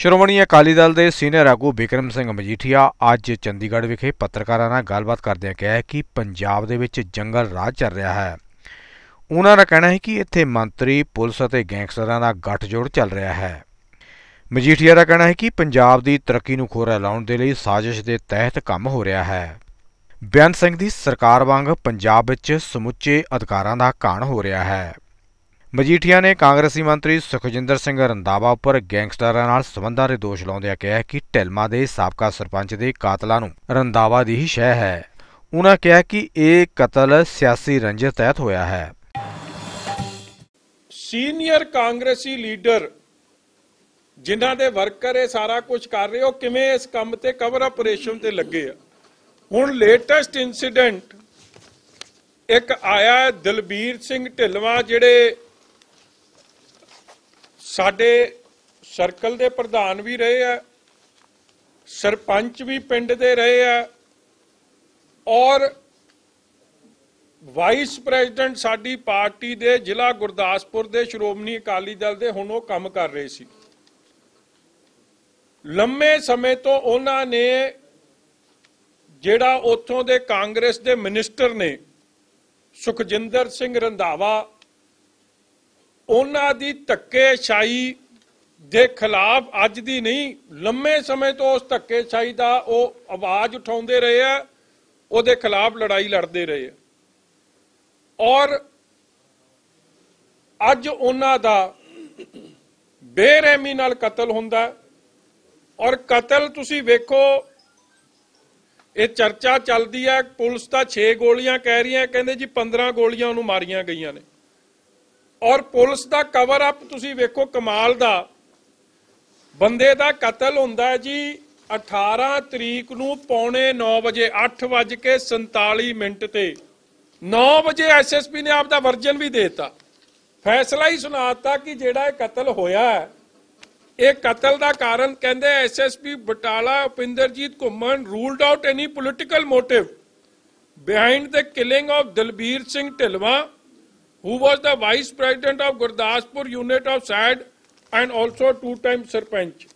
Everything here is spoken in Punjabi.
ਸ਼੍ਰੋਮਣੀ ਅਕਾਲੀ ਦਲ ਦੇ ਸੀਨੀਅਰ ਆਗੂ ਵਿਕਰਮ ਸਿੰਘ ਮਜੀਠੀਆ ਅੱਜ ਚੰਡੀਗੜ੍ਹ ਵਿਖੇ ਪੱਤਰਕਾਰਾਂ ਨਾਲ ਗੱਲਬਾਤ ਕਰਦਿਆਂ ਕਿਹਾ ਕਿ ਪੰਜਾਬ ਦੇ ਵਿੱਚ ਜੰਗਲ ਰਾਜ ਚੱਲ ਰਿਹਾ ਹੈ ਉਹਨਾਂ ਦਾ ਕਹਿਣਾ ਹੈ ਕਿ ਇੱਥੇ ਮੰਤਰੀ ਪੁਲਿਸ ਅਤੇ ਗੈਂਗਸਟਰਾਂ ਦਾ ਗੱਠਜੋੜ ਚੱਲ ਰਿਹਾ ਹੈ ਮਜੀਠੀਆ ਦਾ ਕਹਿਣਾ ਹੈ ਕਿ ਪੰਜਾਬ ਦੀ ਤਰੱਕੀ ਨੂੰ ਖੋਰਾ ਲਾਉਣ ਦੇ ਲਈ ਸਾਜ਼ਿਸ਼ ਦੇ ਤਹਿਤ ਕੰਮ ਹੋ ਰਿਹਾ ਹੈ ਬਿਆਨ ਸਿੰਘ ਦੀ ਸਰਕਾਰ ਵਾਂਗ ਪੰਜਾਬ ਵਿੱਚ ਸਮੁੱਚੇ ਅਧਿਕਾਰਾਂ ਦਾ ਘਾਣ ਹੋ ਰਿਹਾ ਹੈ ਮਜੀਠੀਆ ਨੇ ਕਾਂਗਰਸੀ ਮੰਤਰੀ ਸੁਖਜਿੰਦਰ ਸਿੰਘ ਰੰਦਾਵਾ ਉੱਪਰ ਗੈਂਗਸਟਰਾਂ ਨਾਲ ਸਬੰਧਾਂ ਦੇ ਦੋਸ਼ ਲਾਉਂਦਿਆਂ ਕਿਹਾ ਕਿ ਟੈਲਮਾ ਦੇ ਸਾਬਕਾ ਸਰਪੰਚ ਦੇ ਕਾਤਲਾਂ ਨੂੰ ਰੰਦਾਵਾ ਦੀ ਹੀ ਸ਼ਹਿ ਹੈ ਉਹਨਾਂ ਕਿਹਾ ਕਿ ਇਹ ਕਤਲ ਸਿਆਸੀ ਰੰਜਿਸ਼ ਤਹਿਤ ਹੋਇਆ ਹੈ ਸੀਨੀਅਰ ਕਾਂਗਰਸੀ ਲੀਡਰ ਜਿਨ੍ਹਾਂ ਦੇ ਵਰਕਰ ਇਹ ਸਾਰਾ ਕੁਝ ਕਰ ਰਹੇ ਹੋ ਕਿਵੇਂ ਇਸ ਕੰਮ ਤੇ ਕਵਰ ਆਪਰੇਸ਼ਨ ਤੇ ਲੱਗੇ ਆ ਹੁਣ ਲੇਟੈਸਟ ਇਨਸੀਡੈਂਟ ਇੱਕ ਆਇਆ ਦਲਬੀਰ ਸਿੰਘ ਢਿਲਵਾ ਜਿਹੜੇ ਸਾਡੇ ਸਰਕਲ ਦੇ ਪ੍ਰਧਾਨ ਵੀ ਰਹੇ ਆ ਸਰਪੰਚ ਵੀ ਪਿੰਡ ਦੇ ਰਹੇ ਆ ਔਰ ਵਾਈਸ ਪ੍ਰੈਜ਼ੀਡੈਂਟ ਸਾਡੀ ਪਾਰਟੀ ਦੇ ਜ਼ਿਲ੍ਹਾ ਗੁਰਦਾਸਪੁਰ ਦੇ ਸ਼੍ਰੋਮਣੀ ਅਕਾਲੀ ਦਲ ਦੇ ਹੁਣ ਉਹ ਕੰਮ ਕਰ ਰਹੇ ਸੀ ਲੰਮੇ ਸਮੇਂ ਤੋਂ ਉਹਨਾਂ ਨੇ ਜਿਹੜਾ ਉੱਥੋਂ ਦੇ ਕਾਂਗਰਸ ਦੇ ਮਿਨਿਸਟਰ ਨੇ ਸੁਖਜਿੰਦਰ ਸਿੰਘ ਰੰਧਾਵਾ ਉਹਨਾਂ ਦੀ ਧੱਕੇਸ਼ਾਹੀ ਦੇ ਖਿਲਾਫ ਅੱਜ ਦੀ ਨਹੀਂ ਲੰਮੇ ਸਮੇਂ ਤੋਂ ਉਸ ਧੱਕੇਸ਼ਾਹੀ ਦਾ ਉਹ ਆਵਾਜ਼ ਉਠਾਉਂਦੇ ਰਹੇ ਆ ਉਹਦੇ ਖਿਲਾਫ ਲੜਾਈ ਲੜਦੇ ਰਹੇ ਆ ਔਰ ਅੱਜ ਉਹਨਾਂ ਦਾ ਬੇਰਹਿਮੀ ਨਾਲ ਕਤਲ ਹੁੰਦਾ ਔਰ ਕਤਲ ਤੁਸੀਂ ਵੇਖੋ ਇਹ ਚਰਚਾ ਚੱਲਦੀ ਹੈ ਪੁਲਿਸ ਤਾਂ 6 ਗੋਲੀਆਂ ਕਹਿ ਰਹੀ ਹੈ ਕਹਿੰਦੇ ਜੀ 15 ਗੋਲੀਆਂ ਉਹਨੂੰ ਮਾਰੀਆਂ ਗਈਆਂ ਨੇ ਔਰ ਪੁਲਿਸ ਦਾ ਕਵਰ ਅਪ ਤੁਸੀਂ ਵੇਖੋ ਕਮਾਲ ਦਾ ਬੰਦੇ ਦਾ ਕਤਲ ਹੁੰਦਾ ਜੀ 18 ਤਰੀਕ ਨੂੰ ਪੌਣੇ 9 ਵਜੇ 8:47 ਮਿੰਟ ਤੇ 9 ਵਜੇ ਐਸਐਸਪੀ ਨੇ ਆਪ ਦਾ ਵਰਜਨ ਵੀ ਦੇਤਾ ਫੈਸਲਾ ਹੀ ਸੁਣਾਤਾ ਕਿ ਜਿਹੜਾ ਇਹ ਕਤਲ ਹੋਇਆ ਹੈ ਇਹ ਕਤਲ ਦਾ ਕਾਰਨ ਕਹਿੰਦੇ SSP Batala Upinderjit Ghuman ruled out any political motive behind the killing of Dalbir Singh Dhilwan who was the vice president of Gurdaspur unit of SAD and also two-time sarpanch.